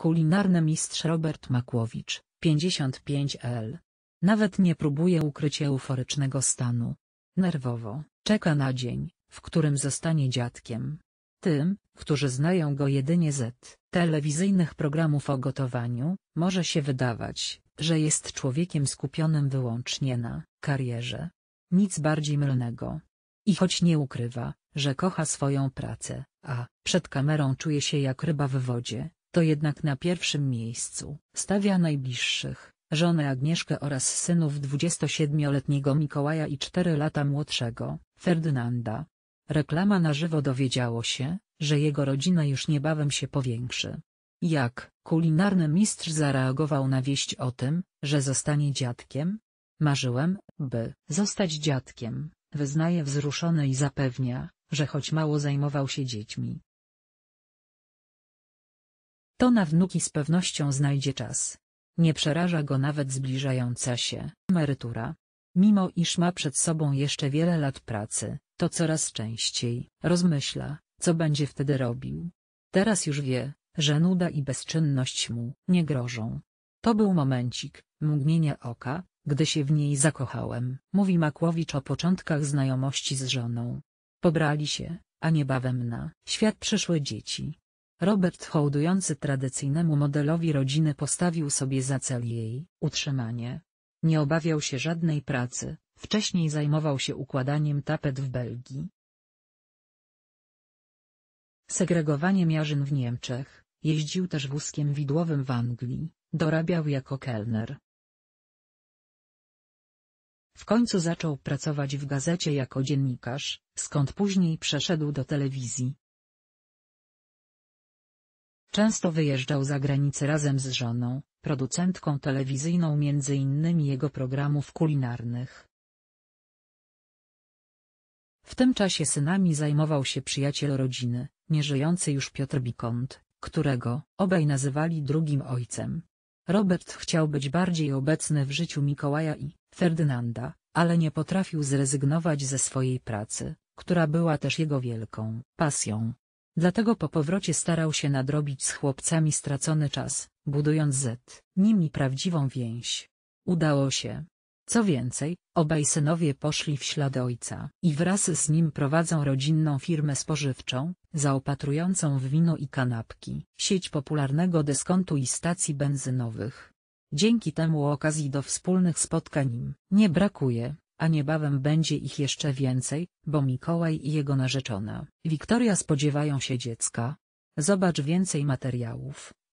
Kulinarny mistrz Robert Makłowicz, 55L. Nawet nie próbuje ukryć euforycznego stanu. Nerwowo, czeka na dzień, w którym zostanie dziadkiem. Tym, którzy znają go jedynie z telewizyjnych programów o gotowaniu, może się wydawać, że jest człowiekiem skupionym wyłącznie na karierze. Nic bardziej mylnego. I choć nie ukrywa, że kocha swoją pracę, a przed kamerą czuje się jak ryba w wodzie, to jednak na pierwszym miejscu stawia najbliższych, żonę Agnieszkę oraz synów 27-letniego Mikołaja i 4 lata młodszego, Ferdynanda. Reklama na żywo dowiedziało się, że jego rodzina już niebawem się powiększy. Jak kulinarny mistrz zareagował na wieść o tym, że zostanie dziadkiem? Marzyłem, by zostać dziadkiem, wyznaje wzruszony i zapewnia, że choć mało zajmował się dziećmi, to na wnuki z pewnością znajdzie czas. Nie przeraża go nawet zbliżająca się emerytura. Mimo iż ma przed sobą jeszcze wiele lat pracy, to coraz częściej rozmyśla, co będzie wtedy robił. Teraz już wie, że nuda i bezczynność mu nie grożą. To był momencik, mgnienie oka, gdy się w niej zakochałem, mówi Makłowicz o początkach znajomości z żoną. Pobrali się, a niebawem na świat przyszły dzieci. Robert hołdujący tradycyjnemu modelowi rodziny postawił sobie za cel jej utrzymanie. Nie obawiał się żadnej pracy, wcześniej zajmował się układaniem tapet w Belgii. Segregowanie jarzyn w Niemczech, jeździł też wózkiem widłowym w Anglii, dorabiał jako kelner. W końcu zaczął pracować w gazecie jako dziennikarz, skąd później przeszedł do telewizji. Często wyjeżdżał za granicę razem z żoną, producentką telewizyjną między innymi jego programów kulinarnych. W tym czasie synami zajmował się przyjaciel rodziny, nieżyjący już Piotr Bikont, którego obaj nazywali drugim ojcem. Robert chciał być bardziej obecny w życiu Mikołaja i Ferdynanda, ale nie potrafił zrezygnować ze swojej pracy, która była też jego wielką pasją. Dlatego po powrocie starał się nadrobić z chłopcami stracony czas, budując z nimi prawdziwą więź. Udało się. Co więcej, obaj synowie poszli w ślady ojca i wraz z nim prowadzą rodzinną firmę spożywczą, zaopatrującą w wino i kanapki, sieć popularnego dyskontu i stacji benzynowych. Dzięki temu okazji do wspólnych spotkań im nie brakuje a niebawem będzie ich jeszcze więcej, bo Mikołaj i jego narzeczona Wiktoria spodziewają się dziecka. Zobacz więcej materiałów.